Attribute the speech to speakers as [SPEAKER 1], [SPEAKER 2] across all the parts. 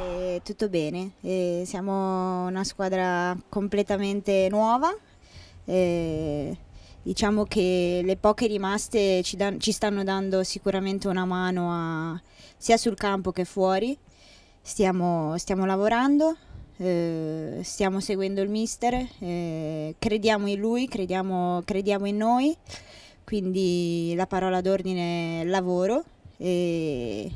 [SPEAKER 1] Eh, tutto bene, eh, siamo una squadra completamente nuova, eh, diciamo che le poche rimaste ci, dan ci stanno dando sicuramente una mano a, sia sul campo che fuori, stiamo, stiamo lavorando, stiamo seguendo il mister, crediamo in lui, crediamo, crediamo in noi, quindi la parola d'ordine è lavoro. E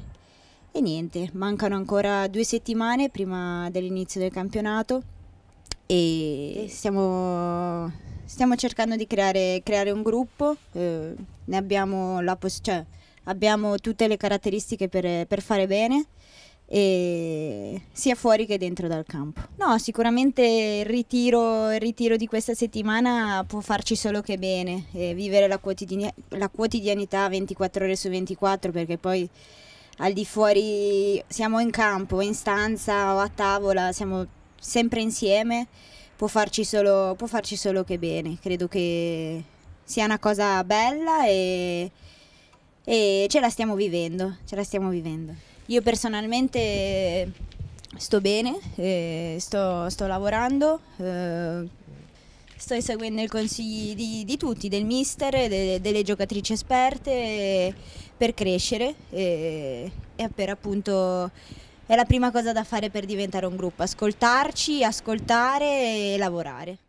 [SPEAKER 1] e niente, mancano ancora due settimane prima dell'inizio del campionato e stiamo, stiamo cercando di creare, creare un gruppo, eh, ne abbiamo, la pos- cioè, abbiamo tutte le caratteristiche per, per fare bene sia fuori che dentro dal campo. No, sicuramente il ritiro, il ritiro di questa settimana può farci solo che bene, eh, vivere la, quotidian- la quotidianità 24 ore su 24 perché poi al di fuori, siamo in campo, in stanza o a tavola, siamo sempre insieme, può farci solo, può farci solo che bene. Credo che sia una cosa bella e, e ce la stiamo vivendo, ce la stiamo vivendo. Io personalmente sto bene, eh, sto, sto, lavorando, eh, sto seguendo i consigli di, di tutti, del mister, de, delle giocatrici esperte per crescere e, e per appunto è la prima cosa da fare per diventare un gruppo, ascoltarci, ascoltare e lavorare.